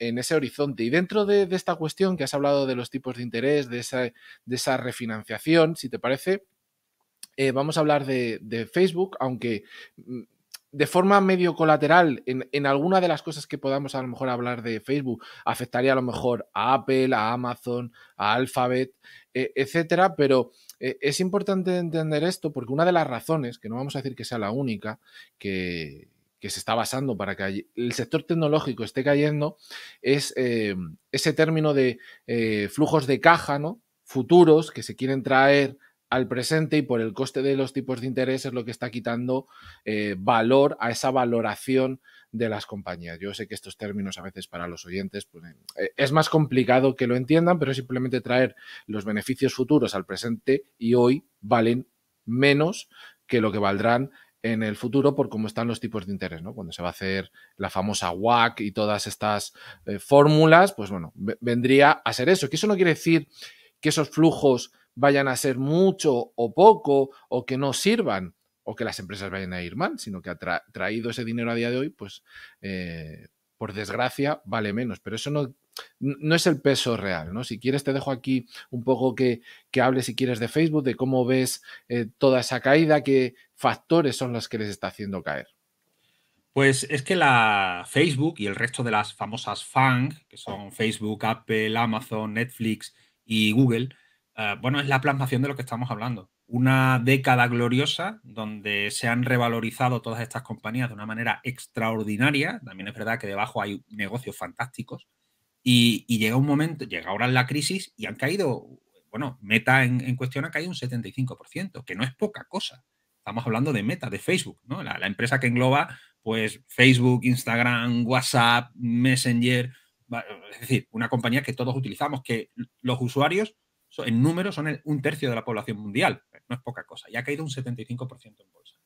en ese horizonte. Y dentro de, esta cuestión que has hablado de los tipos de interés, de esa, de esa refinanciación, si te parece, eh, vamos a hablar de, Facebook, aunque mm, de forma medio colateral, en, alguna de las cosas que podamos a lo mejor hablar de Facebook, afectaría a lo mejor a Apple, a Amazon, a Alphabet, e, etcétera, pero e, es importante entender esto porque una de las razones, que no vamos a decir que sea la única, que, que se está basando para que el sector tecnológico esté cayendo, es eh, ese término de eh, flujos de caja, ¿no? Futuros que se quieren traer al presente y por el coste de los tipos de interés es lo que está quitando eh, valor a esa valoración de las compañías. Yo sé que estos términos a veces para los oyentes pues, es más complicado que lo entiendan, pero simplemente traer los beneficios futuros al presente y hoy valen menos que lo que valdrán en el futuro por cómo están los tipos de interés, ¿no? Cuando se va a hacer la famosa WAC y todas estas eh, fórmulas, pues bueno, vendría a ser eso. Que eso no quiere decir que esos flujos vayan a ser mucho o poco o que no sirvan o que las empresas vayan a ir mal, sino que ha traído ese dinero a día de hoy, pues eh, por desgracia vale menos. Pero eso no no es el peso real, ¿no? Si quieres te dejo aquí un poco que, hables, si quieres, de Facebook, de cómo ves eh, toda esa caída, qué factores son los que les está haciendo caer. Pues es que la Facebook y el resto de las famosas FANG, que son Facebook, Apple, Amazon, Netflix y Google, eh, bueno, es la plantación de lo que estamos hablando. Una década gloriosa donde se han revalorizado todas estas compañías de una manera extraordinaria. También es verdad que debajo hay negocios fantásticos, y, llega un momento, llega ahora la crisis y han caído, bueno, Meta en, cuestión ha caído un 75%, que no es poca cosa. Estamos hablando de Meta, de Facebook, ¿no? La, empresa que engloba, pues, Facebook, Instagram, WhatsApp, Messenger, es decir, una compañía que todos utilizamos, que los usuarios en número son un tercio de la población mundial, no es poca cosa, y ha caído un 75% en bolsa.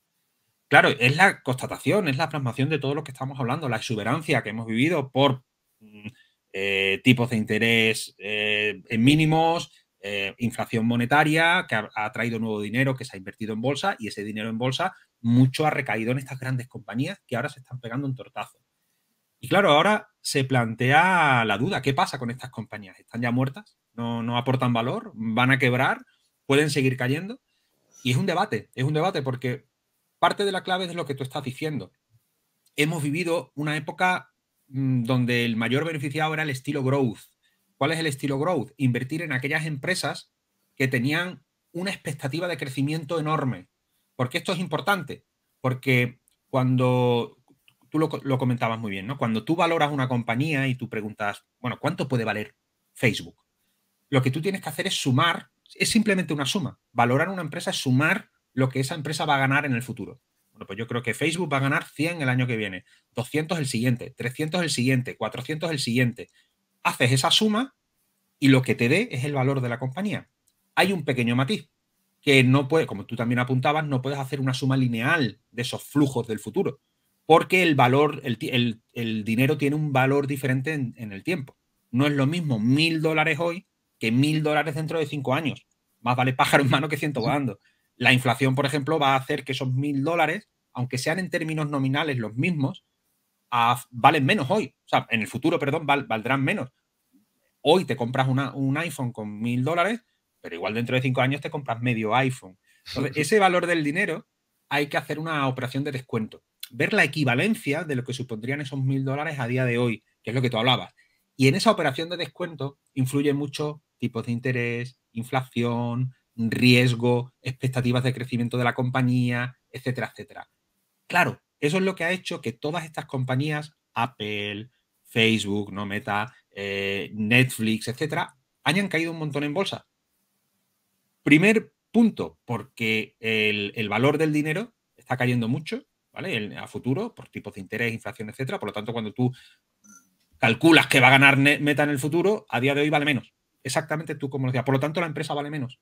Claro, es la constatación, es la plasmación de todo lo que estamos hablando, la exuberancia que hemos vivido por mm, eh, tipos de interés eh, en mínimos, eh, inflación monetaria que ha, traído nuevo dinero que se ha invertido en bolsa y ese dinero en bolsa mucho ha recaído en estas grandes compañías que ahora se están pegando un tortazo. Y claro, ahora se plantea la duda, ¿qué pasa con estas compañías? ¿Están ya muertas? no aportan valor? ¿Van a quebrar? ¿Pueden seguir cayendo? Y es un debate, es un debate porque parte de la clave es lo que tú estás diciendo. Hemos vivido una época Mm, donde el mayor beneficiado era el estilo growth. ¿Cuál es el estilo growth? Invertir en aquellas empresas que tenían una expectativa de crecimiento enorme. porque esto es importante? Porque cuando, tú lo, comentabas muy bien, ¿no? Cuando tú valoras una compañía y tú preguntas, bueno, ¿cuánto puede valer Facebook? Lo que tú tienes que hacer es sumar, es simplemente una suma. Valorar una empresa es sumar lo que esa empresa va a ganar en el futuro. Bueno, pues yo creo que Facebook va a ganar 100 el año que viene, 200 el siguiente, 300 el siguiente, 400 el siguiente. Haces esa suma y lo que te dé es el valor de la compañía. Hay un pequeño matiz que no puede, como tú también apuntabas, no puedes hacer una suma lineal de esos flujos del futuro, porque el valor, el, dinero tiene un valor diferente en, el tiempo. No es lo mismo mil dólares hoy que mil dólares dentro de cinco años. Más vale pájaro en mano que ciento volando. La inflación, por ejemplo, va a hacer que esos mil dólares, aunque sean en términos nominales los mismos, valen menos hoy. O sea, en el futuro, perdón, valdrán menos. Hoy te compras un iPhone con mil dólares, pero igual dentro de cinco años te compras medio iPhone. Entonces, ese valor del dinero hay que hacer una operación de descuento. Ver la equivalencia de lo que supondrían esos mil dólares a día de hoy, que es lo que tú hablabas. Y en esa operación de descuento influye muchos tipos de interés, inflación, riesgo, expectativas de crecimiento de la compañía, etcétera, etcétera. Claro, eso es lo que ha hecho que todas estas compañías, Apple, Facebook, no Meta, eh, Netflix, etcétera, hayan caído un montón en bolsa. Primer punto, porque el, valor del dinero está cayendo mucho, ¿vale? El, a futuro, por tipos de interés, inflación, etcétera. Por lo tanto, cuando tú calculas que va a ganar Meta en el futuro, a día de hoy vale menos. Exactamente tú como lo Por lo tanto, la empresa vale menos.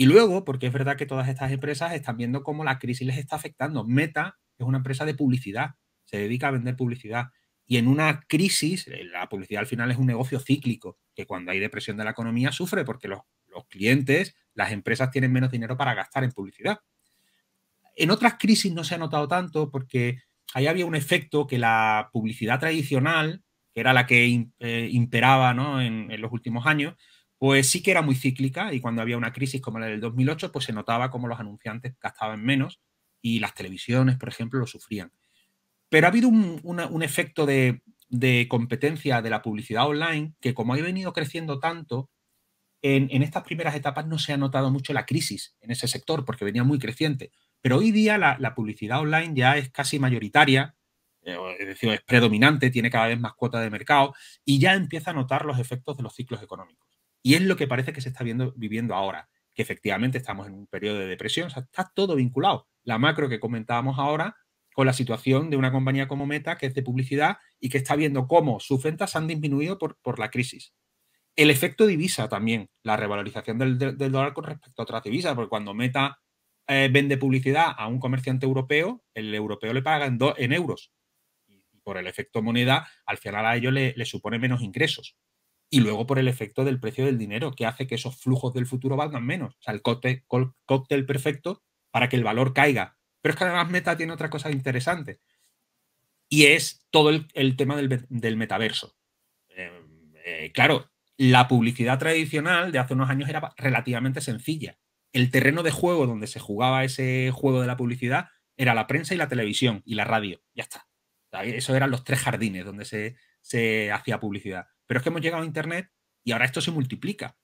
Y luego, porque es verdad que todas estas empresas están viendo cómo la crisis les está afectando. Meta es una empresa de publicidad, se dedica a vender publicidad. Y en una crisis, eh, la publicidad al final es un negocio cíclico, que cuando hay depresión de la economía sufre porque los, clientes, las empresas tienen menos dinero para gastar en publicidad. En otras crisis no se ha notado tanto porque ahí había un efecto que la publicidad tradicional, que era la que eh, imperaba en los últimos años, pues sí que era muy cíclica y cuando había una crisis como la del 2008, pues se notaba como los anunciantes gastaban menos y las televisiones, por ejemplo, lo sufrían. Pero ha habido un, efecto de, competencia de la publicidad online que como ha venido creciendo tanto, en, estas primeras etapas no se ha notado mucho la crisis en ese sector porque venía muy creciente. Pero hoy día la, la publicidad online ya es casi mayoritaria, eh, es decir, es predominante, tiene cada vez más cuota de mercado y ya empieza a notar los efectos de los ciclos económicos. Y es lo que parece que se está viendo, viviendo ahora, que efectivamente estamos en un periodo de depresión, está todo vinculado. La macro que comentábamos ahora con la situación de una compañía como Meta, que es de publicidad y que está viendo cómo sus ventas han disminuido por, la crisis. El efecto divisa también, la revalorización del, dólar con respecto a otras divisas, porque cuando Meta eh, vende publicidad a un comerciante europeo, el europeo le paga en, euros. Y, por el efecto moneda, al final a ellos le supone menos ingresos y luego por el efecto del precio del dinero, que hace que esos flujos del futuro valgan menos. O sea, el cóctel, perfecto para que el valor caiga. Pero es que además Meta tiene otra cosa interesante Y es todo el, tema del, metaverso. Em, eh, claro, la publicidad tradicional de hace unos años era relativamente sencilla. El terreno de juego donde se jugaba ese juego de la publicidad era la prensa y la televisión y la radio. Ya está. eso eran los tres jardines donde se, se hacía publicidad. Pero es que hemos llegado a Internet y ahora esto se multiplica.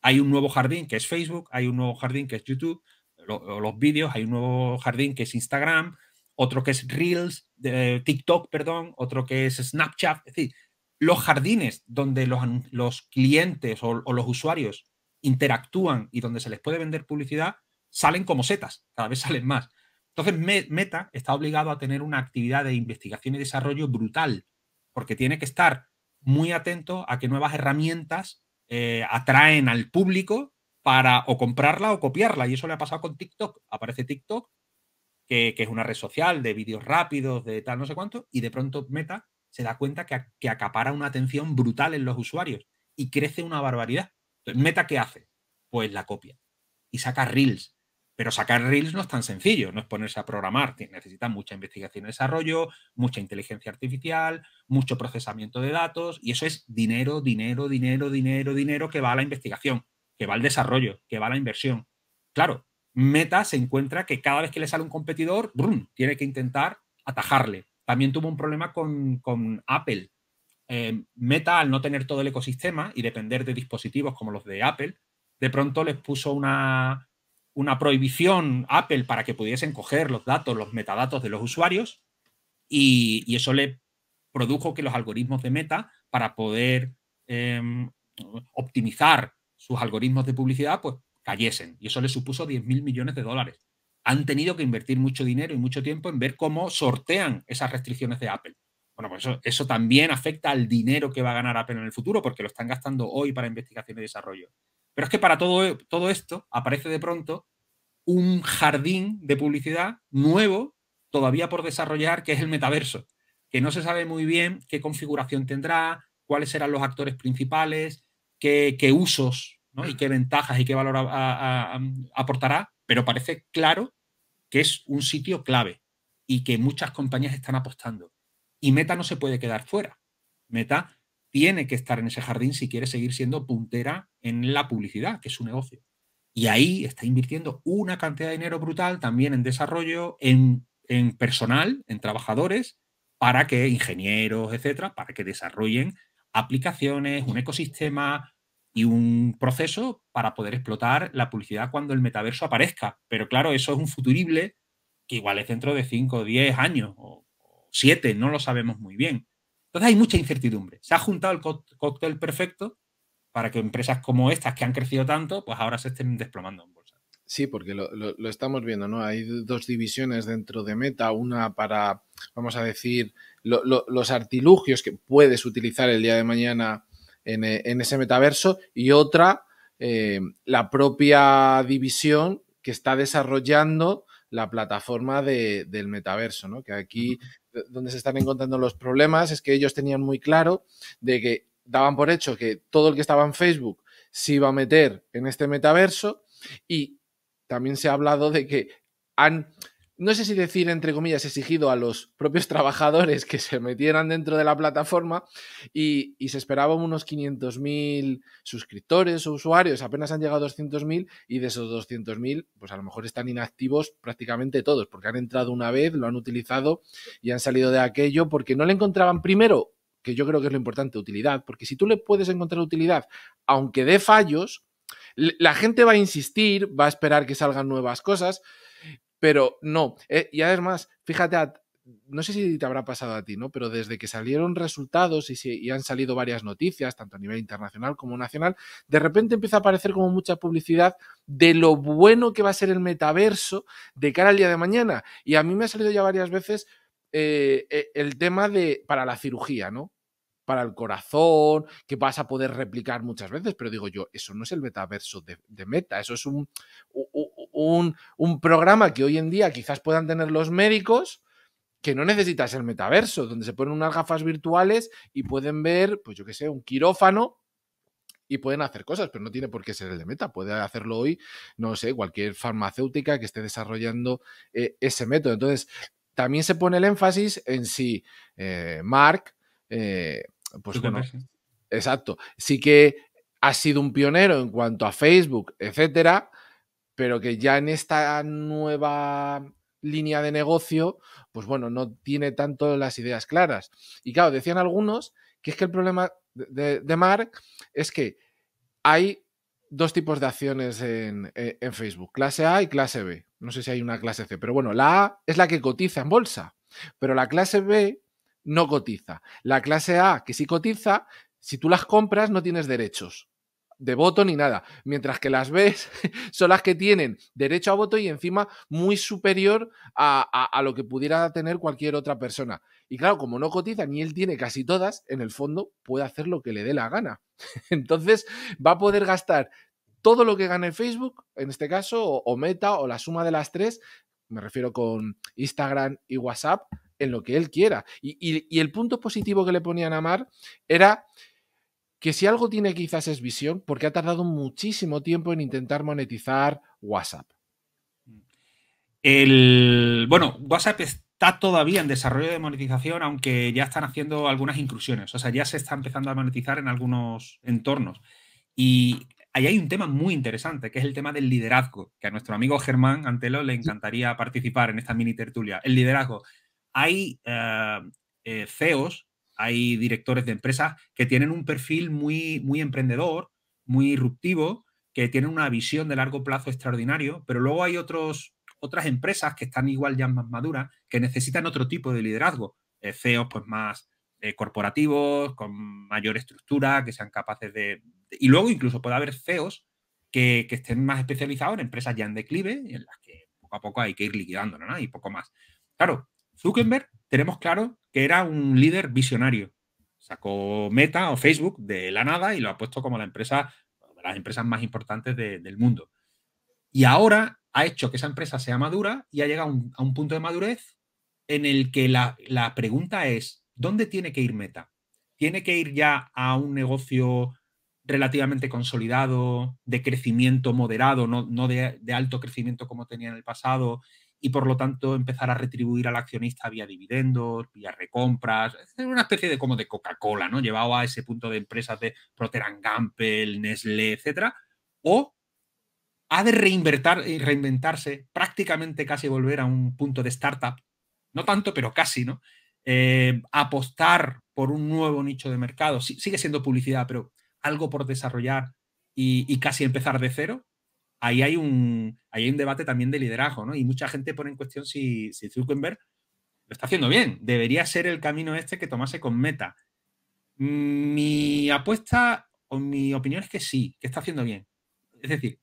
Hay un nuevo jardín que es Facebook, hay un nuevo jardín que es YouTube, los vídeos, hay un nuevo jardín que es Instagram, otro que es Reels, de, eh, TikTok, perdón, otro que es Snapchat. Es decir, los jardines donde los, clientes o los usuarios interactúan y donde se les puede vender publicidad, salen como setas, cada vez salen más. Entonces, Meta está obligado a tener una actividad de investigación y desarrollo brutal, porque tiene que estar muy atento a que nuevas herramientas eh, atraen al público para o comprarla o copiarla. Y eso le ha pasado con TikTok. Aparece TikTok, que, es una red social de vídeos rápidos, de tal, no sé cuánto, y de pronto Meta se da cuenta que, que acapara una atención brutal en los usuarios y crece una barbaridad. Entonces, ¿Meta qué hace? Pues la copia y saca reels pero sacar Reels no es tan sencillo, no es ponerse a programar, necesita mucha investigación y desarrollo, mucha inteligencia artificial, mucho procesamiento de datos y eso es dinero, dinero, dinero, dinero, dinero que va a la investigación, que va al desarrollo, que va a la inversión. Claro, Meta se encuentra que cada vez que le sale un competidor, brum, tiene que intentar atajarle. También tuvo un problema con, Apple. Em, Meta, al no tener todo el ecosistema y depender de dispositivos como los de Apple, de pronto les puso una, una prohibición Apple para que pudiesen coger los datos, los metadatos de los usuarios, y, eso le produjo que los algoritmos de Meta, para poder em, optimizar sus algoritmos de publicidad, pues cayesen. Y eso le supuso 10 mil millones de dólares. Han tenido que invertir mucho dinero y mucho tiempo en ver cómo sortean esas restricciones de Apple. Bueno, pues eso, eso también afecta al dinero que va a ganar Apple en el futuro, porque lo están gastando hoy para investigación y desarrollo. Pero es que para todo, todo esto aparece de pronto un jardín de publicidad nuevo, todavía por desarrollar, que es el metaverso, que no se sabe muy bien qué configuración tendrá, cuáles serán los actores principales, qué, usos y qué ventajas y qué valor aportará, pero parece claro que es un sitio clave y que muchas compañías están apostando. Y Meta no se puede quedar fuera. Meta tiene que estar en ese jardín si quiere seguir siendo puntera en la publicidad, que es su negocio. Y ahí está invirtiendo una cantidad de dinero brutal también en desarrollo, en, personal, en trabajadores, para que ingenieros, etcétera, para que desarrollen aplicaciones, un ecosistema y un proceso para poder explotar la publicidad cuando el metaverso aparezca. Pero claro, eso es un futurible que igual es dentro de 5, 10 años o 7, no lo sabemos muy bien entonces hay mucha incertidumbre. Se ha juntado el cóctel perfecto para que empresas como estas que han crecido tanto, pues ahora se estén desplomando en bolsa. Sí, porque lo, estamos viendo, ¿no? Hay dos divisiones dentro de Meta, una para, vamos a decir, los artilugios que puedes utilizar el día de mañana en, eh, ese metaverso y otra, eh, la propia división que está desarrollando la plataforma del metaverso, ¿no? Que aquí donde se están encontrando los problemas es que ellos tenían muy claro de que daban por hecho que todo el que estaba en Facebook se iba a meter en este metaverso y también se ha hablado de que han no sé si decir, entre comillas, exigido a los propios trabajadores que se metieran dentro de la plataforma y, se esperaban unos 500.000 suscriptores o usuarios, apenas han llegado 200.000 y de esos 200.000, pues a lo mejor están inactivos prácticamente todos, porque han entrado una vez, lo han utilizado y han salido de aquello porque no le encontraban primero, que yo creo que es lo importante, utilidad, porque si tú le puedes encontrar utilidad, aunque dé fallos, la gente va a insistir, va a esperar que salgan nuevas cosas. Pero no, eh, y además, fíjate, no sé si te habrá pasado a ti, ¿no? Pero desde que salieron resultados y, han salido varias noticias, tanto a nivel internacional como nacional, de repente empieza a aparecer como mucha publicidad de lo bueno que va a ser el metaverso de cara al día de mañana. Y a mí me ha salido ya varias veces eh, eh, el tema de para la cirugía, ¿no? para el corazón, que vas a poder replicar muchas veces, pero digo yo, eso no es el metaverso de, Meta, eso es un, un, programa que hoy en día quizás puedan tener los médicos, que no necesitas el metaverso, donde se ponen unas gafas virtuales y pueden ver, pues yo qué sé, un quirófano y pueden hacer cosas, pero no tiene por qué ser el de meta. Puede hacerlo hoy, no sé, cualquier farmacéutica que esté desarrollando eh, ese método. Entonces, también se pone el énfasis en si eh, Mark eh, pues bueno, exacto. Sí que ha sido un pionero en cuanto a Facebook, etcétera, pero que ya en esta nueva línea de negocio, pues bueno, no tiene tanto las ideas claras. Y claro, decían algunos que es que el problema de, Mark es que hay dos tipos de acciones en, en, Facebook, clase A y clase B. No sé si hay una clase C, pero bueno, la A es la que cotiza en bolsa, pero la clase B no cotiza. La clase A, que sí cotiza, si tú las compras no tienes derechos de voto ni nada, mientras que las B son las que tienen derecho a voto y encima muy superior a, lo que pudiera tener cualquier otra persona. Y claro, como no cotiza ni él tiene casi todas, en el fondo puede hacer lo que le dé la gana. Entonces va a poder gastar todo lo que gane Facebook, en este caso, o Meta, o la suma de las tres, me refiero con Instagram y WhatsApp, en lo que él quiera. Y, el punto positivo que le ponían a Mar era que si algo tiene quizás es visión, porque ha tardado muchísimo tiempo en intentar monetizar WhatsApp. Mm. El, bueno, WhatsApp está todavía en desarrollo de monetización, aunque ya están haciendo algunas inclusiones. O sea, ya se está empezando a monetizar en algunos entornos. Y ahí hay un tema muy interesante, que es el tema del liderazgo, que a nuestro amigo Germán Antelo le encantaría participar en esta mini tertulia. El liderazgo hay eh, eh, CEOs, hay directores de empresas que tienen un perfil muy, muy emprendedor, muy irruptivo, que tienen una visión de largo plazo extraordinario, pero luego hay otros, otras empresas que están igual ya más maduras, que necesitan otro tipo de liderazgo, eh, CEOs pues más corporativos, con mayor estructura, que sean capaces de... Y luego incluso puede haber CEOs que, que estén más especializados en empresas ya en declive, en las que poco a poco hay que ir liquidando y poco más. Claro, Zuckerberg, tenemos claro que era un líder visionario. Sacó Meta o Facebook de la nada y lo ha puesto como la empresa, de las empresas más importantes del mundo. Y ahora ha hecho que esa empresa sea madura y ha llegado a un punto de madurez en el que la, pregunta es, ¿dónde tiene que ir Meta? ¿Tiene que ir ya a un negocio relativamente consolidado, de crecimiento moderado, no, de, alto crecimiento como tenía en el pasado, y por lo tanto empezar a retribuir al accionista vía dividendos, vía recompras, es una especie de como de Coca-Cola, ¿no? Llevado a ese punto de empresas de Procter Gamble, Nestlé, etcétera, o ha de y eh, reinventarse, prácticamente casi volver a un punto de startup, no tanto, pero casi, ¿no? Eh, apostar por un nuevo nicho de mercado, sigue siendo publicidad, pero algo por desarrollar y casi empezar de cero, ahí hay un, hay un debate también de liderazgo, ¿no? Y mucha gente pone en cuestión si, si Zuckerberg lo está haciendo bien. Debería ser el camino este que tomase con Meta. Mm, mi apuesta o mi opinión es que sí, que está haciendo bien. Es decir,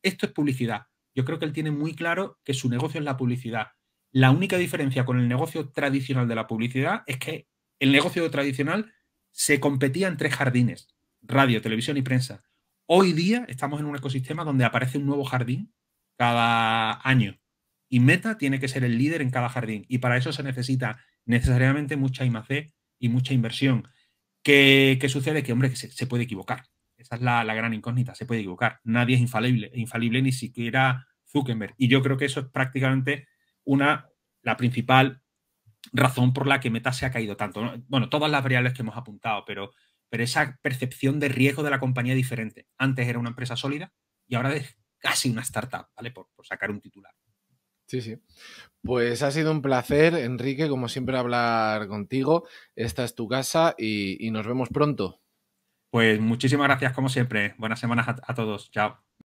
esto es publicidad. Yo creo que él tiene muy claro que su negocio es la publicidad. La única diferencia con el negocio tradicional de la publicidad es que el negocio tradicional se competía en tres jardines, radio, televisión y prensa. Hoy día estamos en un ecosistema donde aparece un nuevo jardín cada año y Meta tiene que ser el líder en cada jardín y para eso se necesita necesariamente mucha IMAC y mucha inversión. ¿Qué, sucede? Que, hombre, que se, puede equivocar. Esa es la, la, gran incógnita, se puede equivocar. Nadie es infalible, infalible ni siquiera Zuckerberg. Y yo creo que eso es prácticamente una, la principal razón por la que Meta se ha caído tanto. Bueno, todas las variables que hemos apuntado, pero pero esa percepción de riesgo de la compañía es diferente. Antes era una empresa sólida y ahora es casi una startup, ¿vale? Por, sacar un titular. Sí, sí. Pues ha sido un placer, Enrique, como siempre, hablar contigo. Esta es tu casa y, nos vemos pronto. Pues muchísimas gracias, como siempre. Buenas semanas a todos. Chao.